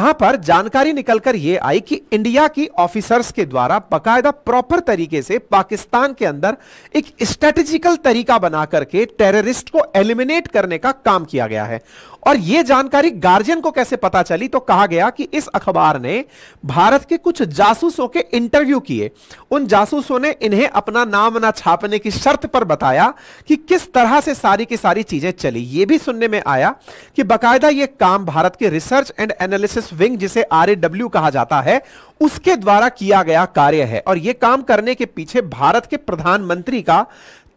यहाँ पर जानकारी निकलकर ये आई कि इंडिया की ऑफिसर्स के द्वारा बकायदा प्रॉपर तरीके से पाकिस्तान के अंदर एक स्ट्रेटेजिकल तरीका बना करके टेररिस्ट को एलिमिनेट करने का काम किया गया है और ये जानकारी गार्जियन को कैसे पता चली तो कहा गया कि इस अखबार ने भारत के कुछ जासूसों के इंटरव्यू किए उन जासूसों ने इन्हें अपना नाम ना छापने की शर्त पर बताया कि किस तरह से सारी की सारी चीजें चली ये भी सुनने में आया कि बाकायदा यह काम भारत के रिसर्च एंड एनालिसिस एक्स विंग जिसे आर कहा जाता है उसके द्वारा किया गया कार्य है और यह काम करने के पीछे भारत के प्रधानमंत्री का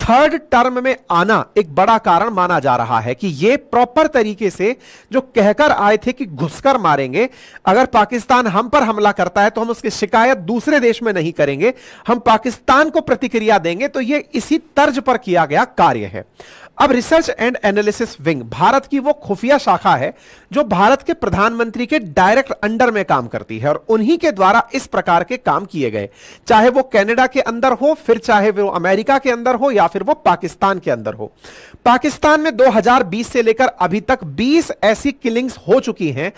थर्ड टर्म में आना एक बड़ा कारण माना जा रहा है कि ये प्रॉपर तरीके से जो कहकर आए थे कि घुसकर मारेंगे अगर पाकिस्तान हम पर हमला करता है तो हम उसकी शिकायत दूसरे देश में नहीं करेंगे हम पाकिस्तान को प्रतिक्रिया देंगे तो ये इसी तर्ज पर किया गया कार्य है अब research and analysis wing Bharat की वो खुफिया शाखा है जो भारत के प्रधानमंत्री के डायरेक्ट अंडर में काम करती है और उन्हीं के द्वारा इस प्रकार के काम किए गए चाहे वो कनाडा के अंदर हो फिर चाहे वो अमेरिका के अंदर हो या फिर वो पाकिस्तान के अंदर हो पाकिस्तान में 2020 से लेकर अभी तक 20 ऐसी किलिंग्स हो चुकी हैं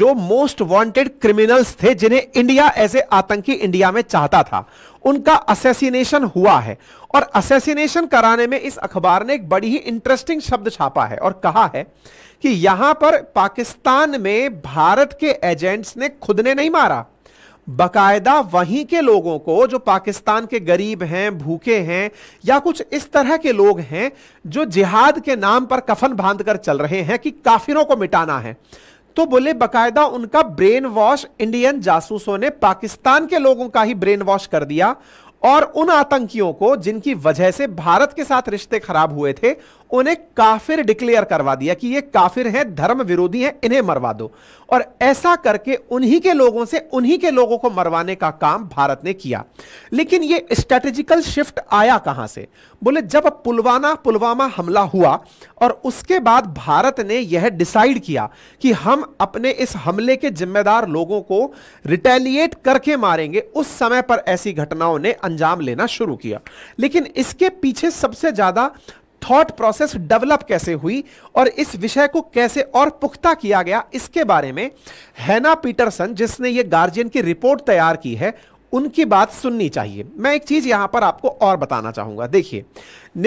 जो मोस्ट वांटेड क्रिमिनल्स थे जिन्हें इंडिया ए आतंकी इंडिया में चाहता था उनका असेसिनेशन हुआ है और असेसिनेशन कराने में इस अखबार ने एक बड़ी ही इंटरेस्टिंग शब्द छापा है और कहा है कि यहां पर पाकिस्तान में भारत के एजेंट्स ने खुद ने नहीं मारा बकायदा वहीं के लोगों को जो पाकिस्तान के गरीब हैं भूखे हैं या कुछ इस तरह के लोग हैं जो जिहाद के नाम पर कफन बांध कर चल रहे हैं कि काफिरों को मिटाना है तो बोले बकायदा उनका ब्रेन वॉश इंडियन जासूसों ने पाकिस्तान के लोगों का ही ब्रेन वॉश कर दिया और उन आतंकियों को जिनकी वजह से भारत के साथ रिश्ते खराब हुए थे उन्हें काफिर डिक्लेयर करवा दिया कि ये काफिर हैं धर्म विरोधी हैं इन्हें मरवा दो और ऐसा करके उन्हीं के लोगों से उन्हीं के लोगों को मरवाने का काम भारत ने किया लेकिन ये स्ट्रेटेजिकल शिफ्ट आया कहां से बोले जब पुलवाना पुलवामा हमला हुआ और उसके बाद भारत ने यह डिसाइड किया कि हम अपने इस हमले के जिम्मेदार लोगों को रिटेलिएट करके मारेंगे उस समय पर ऐसी घटनाओं ने अंजाम लेना शुरू किया लेकिन इसके पीछे सबसे ज्यादा थॉट प्रोसेस डेवलप कैसे हुई और इस विषय को कैसे और पुख्ता किया गया इसके बारे में हैना पीटरसन जिसने ये गार्जियन की रिपोर्ट तैयार की है उनकी बात सुननी चाहिए मैं एक चीज यहां पर आपको और बताना चाहूंगा देखिए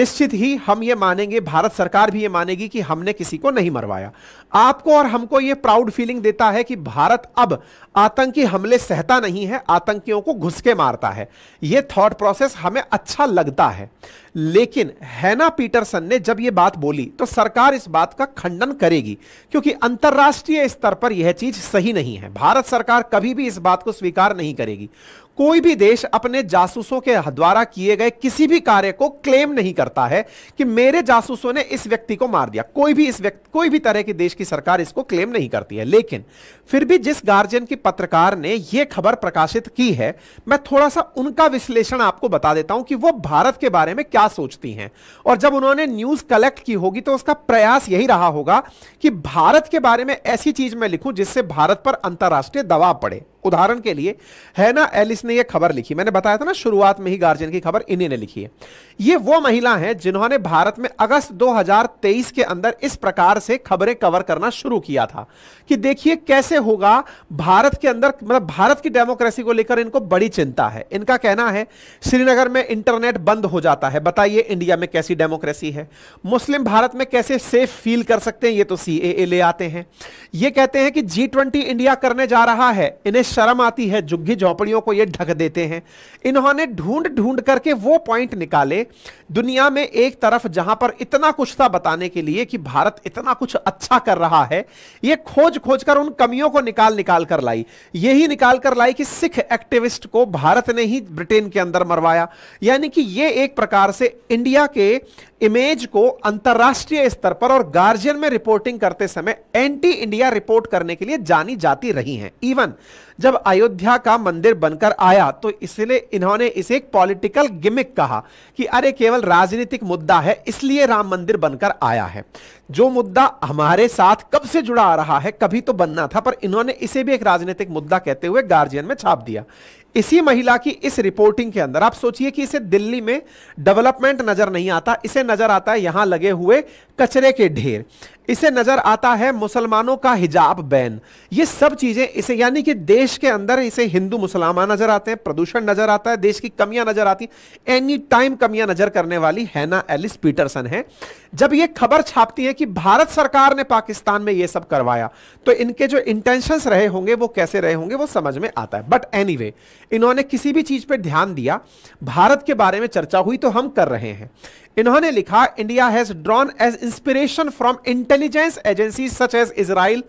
निश्चित ही हम ये मानेंगे भारत सरकार भी ये मानेगी कि हमने किसी को नहीं मरवाया आपको और हमको यह प्राउड फीलिंग देता है कि भारत अब आतंकी हमले सहता नहीं है आतंकियों को घुस के मारता है यह थॉट प्रोसेस हमें अच्छा लगता है लेकिन हैना पीटरसन ने जब यह बात बोली तो सरकार इस बात का खंडन करेगी क्योंकि अंतरराष्ट्रीय स्तर पर यह चीज सही नहीं है भारत सरकार कभी भी इस बात को स्वीकार नहीं करेगी कोई भी देश अपने जासूसों के द्वारा किए गए किसी भी कार्य को क्लेम नहीं करता है कि मेरे जासूसों ने इस व्यक्ति को मार दिया कोई भी इस व्यक्ति कोई भी तरह के देश की की सरकार इसको क्लेम नहीं करती है लेकिन फिर भी जिस गार्जियन की पत्रकार ने यह खबर प्रकाशित की है मैं थोड़ा सा उनका विश्लेषण आपको बता देता हूं कि वो भारत के बारे में क्या सोचती हैं और जब उन्होंने न्यूज कलेक्ट की होगी तो उसका प्रयास यही रहा होगा कि भारत के बारे में ऐसी चीज में लिखूं जिससे भारत पर अंतर्राष्ट्रीय दबाव पड़े उदाहरण के लिए है ना एलिस ने यह खबर लिखी मैंने बताया था ना शुरुआत में ही गार्जियन की खबर इन्हीं ने लिखी है ये वो महिला हैं जिन्होंने भारत में अगस्त 2023 के अंदर इस प्रकार से खबरें कवर करना शुरू किया था कि देखिए कैसे होगा भारत के अंदर मतलब भारत की डेमोक्रेसी को लेकर इनको बड़ी चिंता है इनका कहना है श्रीनगर में इंटरनेट बंद हो जाता है बताइए इंडिया में कैसी डेमोक्रेसी है मुस्लिम भारत में कैसे सेफ फील कर सकते हैं ये तो सी ले आते हैं ये कहते हैं कि जी इंडिया करने जा रहा है इन्हें शर्म आती है जुग्गी झोपड़ियों को ये ढक देते हैं इन्होंने ढूंढ ढूंढ करके वो पॉइंट निकाले दुनिया में एक तरफ जहां पर इतना कुछ था बताने के लिए कि भारत इतना कुछ अच्छा कर रहा है ये खोज खोज कर उन कमियों को निकाल निकाल कर लाई यही निकाल कर लाई कि सिख एक्टिविस्ट को भारत ने ही ब्रिटेन के अंदर मरवाया यानी कि ये एक प्रकार से इंडिया के इमेज को अंतरराष्ट्रीय स्तर पर और गार्जियन में रिपोर्टिंग करते समय एंटी इंडिया रिपोर्ट करने के लिए जानी जाती रही हैं इवन जब अयोध्या का मंदिर बनकर आया तो इसलिए इन्होंने इसे एक पॉलिटिकल गिमिक कहा कि अरे केवल राजनीतिक मुद्दा है इसलिए राम मंदिर बनकर आया है जो मुद्दा हमारे साथ कब से जुड़ा आ रहा है कभी तो बनना था पर इन्होंने इसे भी एक राजनीतिक मुद्दा कहते हुए गार्जियन में छाप दिया इसी महिला की इस रिपोर्टिंग के अंदर आप सोचिए कि इसे दिल्ली में डेवलपमेंट नजर नहीं आता इसे नजर आता है यहां लगे हुए कचरे के ढेर इसे नजर आता है मुसलमानों का हिजाब बैन ये सब चीजें इसे यानी कि देश के अंदर इसे हिंदू मुसलमान नजर आते हैं प्रदूषण नजर आता है देश की कमियां नजर आती एनी टाइम कमियां नजर करने वाली हैना एलिस पीटरसन है जब ये खबर छापती है कि भारत सरकार ने पाकिस्तान में ये सब करवाया तो इनके जो इंटेंशन रहे होंगे वो कैसे रहे होंगे वो समझ में आता है बट एनी anyway, इन्होंने किसी भी चीज पर ध्यान दिया भारत के बारे में चर्चा हुई तो हम कर रहे हैं इन्होंने लिखा India has drawn as inspiration from intelligence agency such as Israel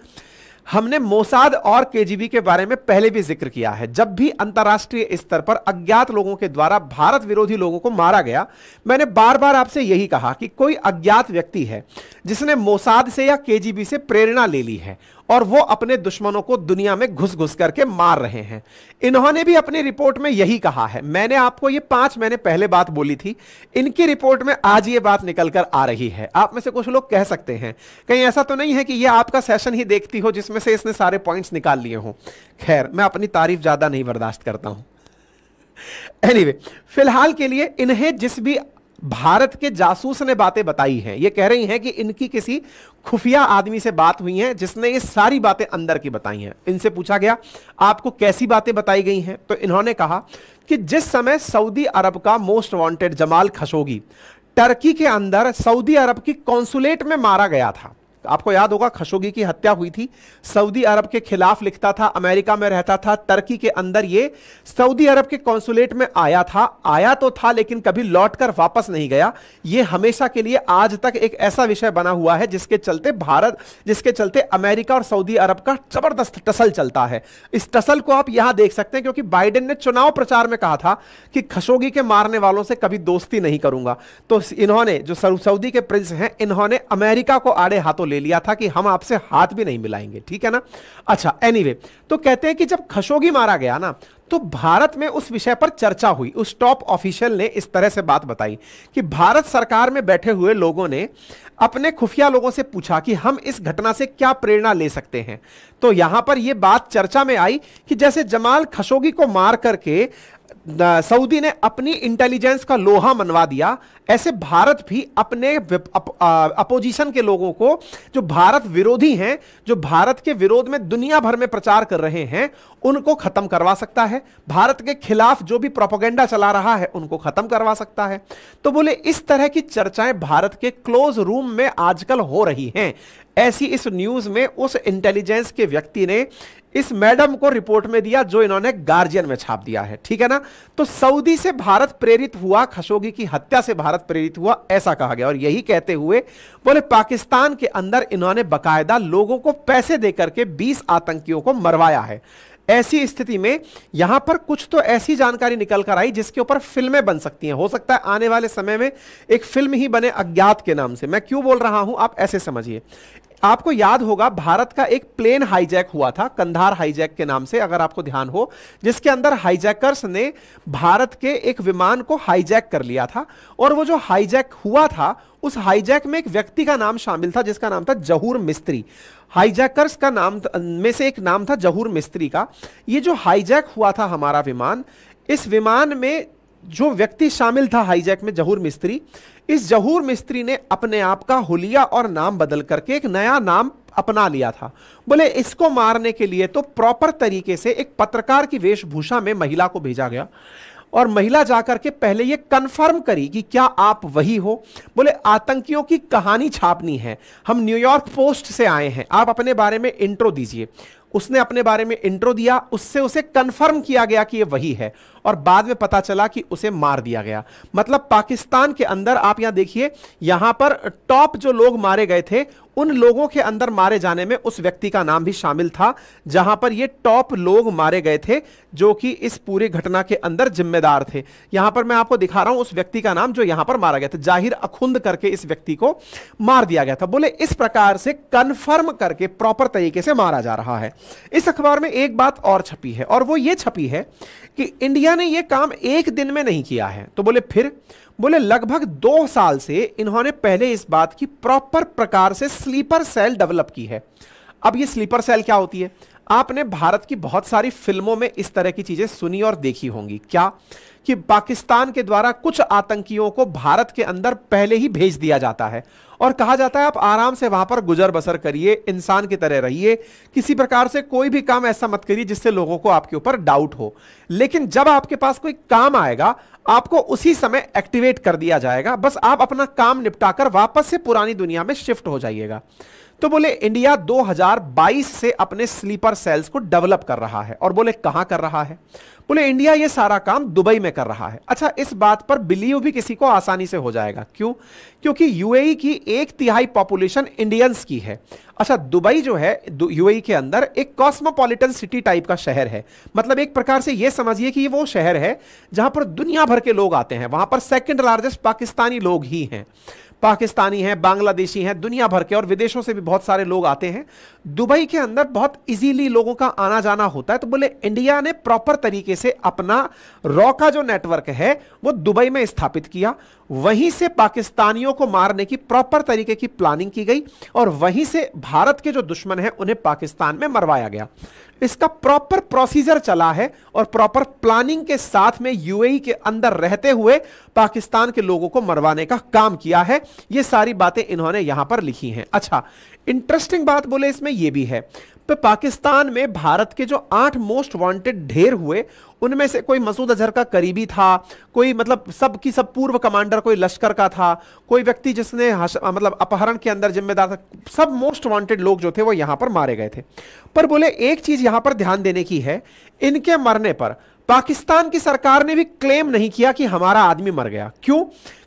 हमने मोसाद और केजीबी के बारे में पहले भी जिक्र किया है जब भी अंतर्राष्ट्रीय स्तर पर अज्ञात लोगों के द्वारा भारत विरोधी लोगों को मारा गया मैंने बार बार आपसे यही कहा कि कोई अज्ञात व्यक्ति है जिसने मोसाद से या केजीबी से प्रेरणा ले ली है और वो अपने दुश्मनों को दुनिया में घुस घुस करके मार रहे हैं इन्होंने भी अपनी रिपोर्ट में यही कहा है मैंने आपको ये पांच महीने पहले बात बोली थी इनकी रिपोर्ट में आज ये बात निकल कर आ रही है आप में से कुछ लोग कह सकते हैं कहीं ऐसा तो नहीं है कि यह आपका सेशन ही देखती हो जिसमें से इसने सारे पॉइंट्स निकाल लिए हों खैर मैं अपनी तारीफ ज्यादा नहीं बर्दाश्त करता हूं एनीवे anyway, फिलहाल के लिए इन्हें जिस भी भारत के जासूस ने बातें बताई हैं ये कह रही हैं कि इनकी किसी खुफिया आदमी से बात हुई है जिसने ये सारी बातें अंदर की बताई हैं इनसे पूछा गया आपको कैसी बातें बताई गई हैं तो इन्होंने कहा कि जिस समय सऊदी अरब का most wanted Jamal Khashoggi Turkey के अंदर सऊदी अरब की कॉन्सुलेट में मारा गया था आपको याद होगा खशोगी की हत्या हुई थी सऊदी अरब के खिलाफ लिखता था अमेरिका में रहता था तर्की के अंदर ये सऊदी अरब के कॉन्सुलेट में आया था आया तो था लेकिन कभी लौटकर वापस नहीं गया ये हमेशा के लिए आज तक एक ऐसा विषय बना हुआ है जिसके चलते भारत जिसके चलते अमेरिका और सऊदी अरब का जबरदस्त टसल चलता है इस टसल को आप यहां देख सकते हैं क्योंकि बाइडेन ने चुनाव प्रचार में कहा था कि खशोगी के मारने वालों से कभी दोस्ती नहीं करूंगा तो इन्होंने जो सऊदी के प्रिंस हैं इन्होंने अमेरिका को आड़े हाथों ले लिया था कि हम आपसे हाथ भी नहीं मिलाएंगे ठीक है ना अच्छा एनीवे anyway, तो कहते हैं कि जब खशोगी मारा गया ना तो भारत में उस विषय पर चर्चा हुई उस टॉप ऑफिशियल ने इस तरह से बात बताई कि भारत सरकार में बैठे हुए लोगों ने अपने खुफिया लोगों से पूछा कि हम इस घटना से क्या प्रेरणा ले सकते हैं तो यहां पर यह बात चर्चा में आई कि जैसे जमाल खशोगी को मार करके सऊदी ने अपनी इंटेलिजेंस का लोहा मनवा दिया ऐसे भारत भी अपने अप, अपोजिशन के लोगों को जो भारत विरोधी हैं जो भारत के विरोध में दुनिया भर में प्रचार कर रहे हैं उनको खत्म करवा सकता है भारत के खिलाफ जो भी प्रोपोगेंडा चला रहा है उनको खत्म करवा सकता है तो बोले इस तरह की चर्चाएं भारत के क्लोज रूम में आजकल हो रही हैं ऐसी इस न्यूज में उस इंटेलिजेंस के व्यक्ति ने इस मैडम को रिपोर्ट में दिया जो इन्होंने गार्जियन में छाप दिया है ठीक है ना तो सऊदी से भारत प्रेरित हुआ खशोगी की हत्या से भारत प्रेरित हुआ ऐसा कहा गया और यही कहते हुए बोले पाकिस्तान के अंदर इन्होंने बकायदा लोगों को पैसे देकर के 20 आतंकियों को मरवाया है ऐसी स्थिति में यहां पर कुछ तो ऐसी जानकारी निकल कर आई जिसके ऊपर फिल्में बन सकती हैं हो सकता है आने वाले समय में एक फिल्म ही बने अज्ञात के नाम से मैं क्यों बोल रहा हूं आप ऐसे समझिए आपको याद होगा भारत का एक प्लेन हाईजैक हुआ था कंधार हाईजैक के नाम से अगर आपको ध्यान हो जिसके अंदर हाईजैकर्स ने भारत के एक विमान को हाईजैक कर लिया था और वो जो हाईजैक हुआ था उस हाईजैक में एक व्यक्ति का नाम शामिल था जिसका नाम था जहूर मिस्त्री हाईजैकर्स का नाम में से एक नाम था जहूर मिस्त्री का ये जो हाईजैक हुआ था हमारा विमान इस विमान में जो व्यक्ति शामिल था हाईजैक में जहूर मिस्त्री इस जहूर मिस्त्री ने अपने आप का हुलिया और नाम बदल करके एक नया नाम अपना लिया था बोले इसको मारने के लिए तो प्रॉपर तरीके से एक पत्रकार की वेशभूषा में महिला को भेजा गया और महिला जाकर के पहले ये कंफर्म करी कि क्या आप वही हो बोले आतंकियों की कहानी छापनी है हम न्यूयॉर्क पोस्ट से आए हैं आप अपने बारे में इंट्रो दीजिए उसने अपने बारे में इंट्रो दिया उससे उसे कंफर्म किया गया कि ये वही है और बाद में पता चला कि उसे मार दिया गया मतलब पाकिस्तान के अंदर आप यहां देखिए यहां पर टॉप जो लोग मारे गए थे उन लोगों के अंदर मारे जाने में उस व्यक्ति का नाम भी शामिल था जहां पर ये टॉप लोग मारे गए थे जो कि इस पूरी घटना के अंदर जिम्मेदार थे यहां पर मैं आपको दिखा रहा हूं उस व्यक्ति का नाम जो यहां पर मारा गया था जाहिर अखुंद करके इस व्यक्ति को मार दिया गया था बोले इस प्रकार से कन्फर्म करके प्रॉपर तरीके से मारा जा रहा है इस अखबार में एक बात और छपी है और वो ये छपी है कि इंडिया इंडिया ने यह काम एक दिन में नहीं किया है तो बोले फिर बोले लगभग दो साल से इन्होंने पहले इस बात की प्रॉपर प्रकार से स्लीपर सेल डेवलप की है अब ये स्लीपर सेल क्या होती है आपने भारत की बहुत सारी फिल्मों में इस तरह की चीजें सुनी और देखी होंगी क्या कि पाकिस्तान के द्वारा कुछ आतंकियों को भारत के अंदर पहले ही भेज दिया जाता है और कहा जाता है आप आराम से वहां पर गुजर बसर करिए इंसान की तरह रहिए किसी प्रकार से कोई भी काम ऐसा मत करिए जिससे लोगों को आपके ऊपर डाउट हो लेकिन जब आपके पास कोई काम आएगा आपको उसी समय एक्टिवेट कर दिया जाएगा बस आप अपना काम निपटाकर वापस से पुरानी दुनिया में शिफ्ट हो जाइएगा तो बोले इंडिया 2022 से अपने स्लीपर सेल्स को डेवलप कर रहा है और बोले कहां कर रहा है बोले इंडिया ये सारा काम दुबई में कर रहा है अच्छा इस बात पर बिलीव भी किसी को आसानी से हो जाएगा क्यों क्योंकि यूएई की एक तिहाई पॉपुलेशन इंडियंस की है अच्छा दुबई जो है यूएई के अंदर एक कॉस्मोपॉलिटन सिटी टाइप का शहर है मतलब एक प्रकार से यह समझिए कि ये वो शहर है जहां पर दुनिया भर के लोग आते हैं वहां पर सेकेंड लार्जेस्ट पाकिस्तानी लोग ही हैं पाकिस्तानी हैं बांग्लादेशी हैं दुनिया भर के और विदेशों से भी बहुत सारे लोग आते हैं दुबई के अंदर बहुत इजीली लोगों का आना जाना होता है तो बोले इंडिया ने प्रॉपर तरीके से अपना रॉ का जो नेटवर्क है वो दुबई में स्थापित किया वहीं से पाकिस्तानियों को मारने की प्रॉपर तरीके की प्लानिंग की गई और वहीं से भारत के जो दुश्मन हैं उन्हें पाकिस्तान में मरवाया गया इसका प्रॉपर प्रोसीजर चला है और प्रॉपर प्लानिंग के साथ में यूएई e के अंदर रहते हुए पाकिस्तान के लोगों को मरवाने का काम किया है ये सारी बातें इन्होंने यहां पर लिखी हैं अच्छा इंटरेस्टिंग बात बोले इसमें यह भी है पे पाकिस्तान में भारत के जो आठ मोस्ट वांटेड ढेर हुए उनमें से कोई मसूद अजहर का करीबी था कोई मतलब सब की सब पूर्व कमांडर कोई लश्कर का था कोई व्यक्ति जिसने मतलब अपहरण के अंदर जिम्मेदार था सब मोस्ट वांटेड लोग जो थे वो यहां पर मारे गए थे पर बोले एक चीज यहां पर ध्यान देने की है इनके मरने पर पाकिस्तान की सरकार ने भी क्लेम नहीं किया कि हमारा आदमी मर गया क्यों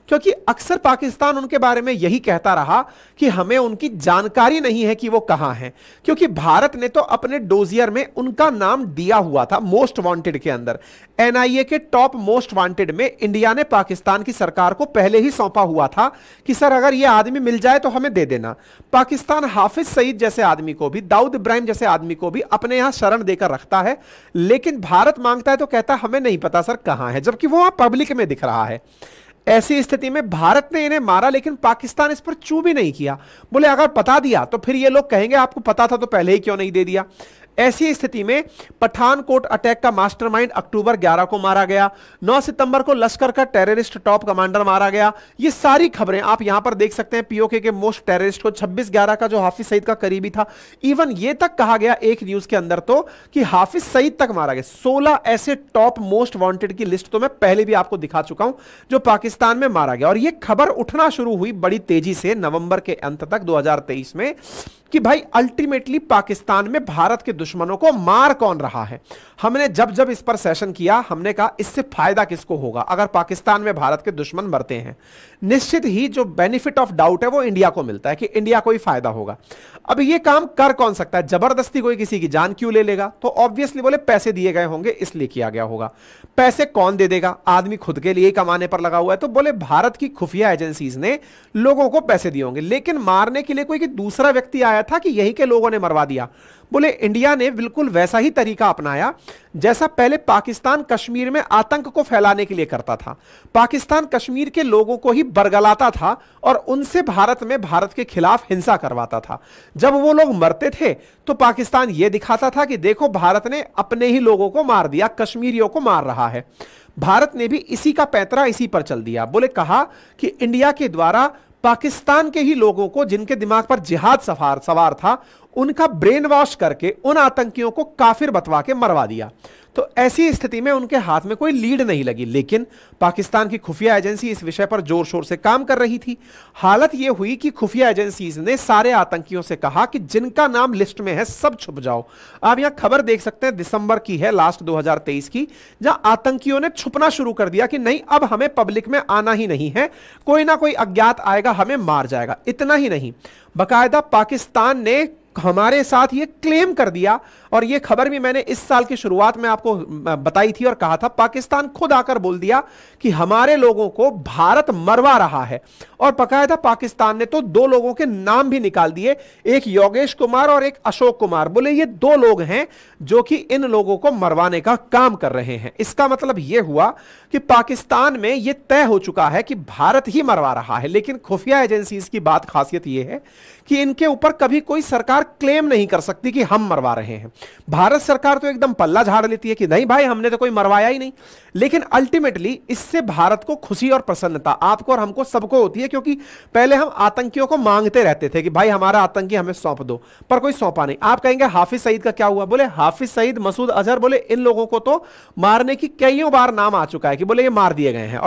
क्योंकि अक्सर पाकिस्तान उनके बारे में यही कहता रहा कि हमें उनकी जानकारी नहीं है कि वो कहां हैं क्योंकि भारत ने तो अपने डोजियर में उनका नाम दिया हुआ था मोस्ट वांटेड के अंदर एनआईए के टॉप मोस्ट वांटेड में इंडिया ने पाकिस्तान की सरकार को पहले ही सौंपा हुआ था कि सर अगर यह आदमी मिल जाए तो हमें दे देना पाकिस्तान हाफिज सईद जैसे आदमी को भी दाऊद इब्राहिम जैसे आदमी को भी अपने यहां शरण देकर रखता है लेकिन भारत मांगता है तो कहता है हमें नहीं पता सर कहां है जबकि वो पब्लिक में दिख रहा है ऐसी स्थिति में भारत ने इन्हें मारा लेकिन पाकिस्तान इस पर चू भी नहीं किया बोले अगर पता दिया तो फिर ये लोग कहेंगे आपको पता था तो पहले ही क्यों नहीं दे दिया ऐसी स्थिति में पठानकोट अटैक का मास्टरमाइंड अक्टूबर 11 को मारा गया 9 सितंबर को लश्कर का टेररिस्ट टॉप कमांडर मारा गया ये सारी खबरें आप यहां पर देख सकते हैं पीओके के मोस्ट टेररिस्ट को 26 ग्यारह का जो हाफिज सईद का करीबी था इवन ये तक कहा गया एक न्यूज के अंदर तो कि हाफिज सईद तक मारा गया सोलह ऐसे टॉप मोस्ट वॉन्टेड की लिस्ट तो मैं पहले भी आपको दिखा चुका हूं जो पाकिस्तान में मारा गया और यह खबर उठना शुरू हुई बड़ी तेजी से नवंबर के अंत तक दो में कि भाई अल्टीमेटली पाकिस्तान में भारत के दुश्मनों को मार कौन रहा है हमने जब जब इस पर सेशन किया हमने कहा इससे फायदा किसको होगा अगर पाकिस्तान में भारत के दुश्मन मरते हैं निश्चित ही जो बेनिफिट ऑफ डाउट है वो इंडिया को मिलता है कि इंडिया को ही फायदा होगा अब ये काम कर कौन सकता है जबरदस्ती कोई किसी की जान क्यों ले लेगा तो ऑब्वियसली बोले पैसे दिए गए होंगे इसलिए किया गया होगा पैसे कौन दे देगा आदमी खुद के लिए कमाने पर लगा हुआ है तो बोले भारत की खुफिया एजेंसीज ने लोगों को पैसे दिए होंगे लेकिन मारने के लिए कोई दूसरा व्यक्ति आया गया था कि यही के लोगों ने मरवा दिया बोले इंडिया ने बिल्कुल वैसा ही तरीका अपनाया जैसा पहले पाकिस्तान कश्मीर में आतंक को फैलाने के लिए करता था पाकिस्तान कश्मीर के लोगों को ही बरगलाता था और उनसे भारत में भारत के खिलाफ हिंसा करवाता था जब वो लोग मरते थे तो पाकिस्तान ये दिखाता था कि देखो भारत ने अपने ही लोगों को मार दिया कश्मीरियों को मार रहा है भारत ने भी इसी का पैतरा इसी पर चल दिया बोले कहा कि इंडिया के द्वारा पाकिस्तान के ही लोगों को जिनके दिमाग पर जिहाद सफार सवार था उनका ब्रेन वॉश करके उन आतंकियों को काफिर बतवा के मरवा दिया तो ऐसी स्थिति में उनके हाथ में कोई लीड नहीं लगी लेकिन पाकिस्तान की खुफिया एजेंसी इस विषय पर जोर शोर से काम कर रही थी हालत यह हुई कि खुफिया एजेंसीज ने सारे आतंकियों से कहा कि जिनका नाम लिस्ट में है सब छुप जाओ आप यहां खबर देख सकते हैं दिसंबर की है लास्ट 2023 की जहां आतंकियों ने छुपना शुरू कर दिया कि नहीं अब हमें पब्लिक में आना ही नहीं है कोई ना कोई अज्ञात आएगा हमें मार जाएगा इतना ही नहीं बकायदा पाकिस्तान ने हमारे साथ ये क्लेम कर दिया और ये खबर भी मैंने इस साल की शुरुआत में आपको बताई थी और कहा था पाकिस्तान खुद आकर बोल दिया कि हमारे लोगों को भारत मरवा रहा है और पकाया था पाकिस्तान ने तो दो लोगों के नाम भी निकाल दिए एक योगेश कुमार और एक अशोक कुमार बोले ये दो लोग हैं जो कि इन लोगों को मरवाने का काम कर रहे हैं इसका मतलब यह हुआ कि पाकिस्तान में यह तय हो चुका है कि भारत ही मरवा रहा है लेकिन खुफिया एजेंसी की बात खासियत यह है कि इनके ऊपर कभी कोई सरकार तक क्लेम नहीं कर सकती कि हम मरवा रहे हैं भारत सरकार तो एकदम पल्ला झाड़ लेती है कि नहीं भाई हमने तो कोई मरवाया ही नहीं लेकिन अल्टीमेटली इससे भारत को खुशी और प्रसन्नता आपको और हमको सबको होती है क्योंकि पहले हम आतंकियों को मांगते रहते थे कि भाई हमारा आतंकी हमें सौंप दो पर कोई सौंपा नहीं आप कहेंगे हाफिज सईद का क्या हुआ बोले हाफिज सईद मसूद अजहर बोले इन लोगों को तो मारने की कईयों बार नाम आ चुका है कि बोले ये मार दिए गए हैं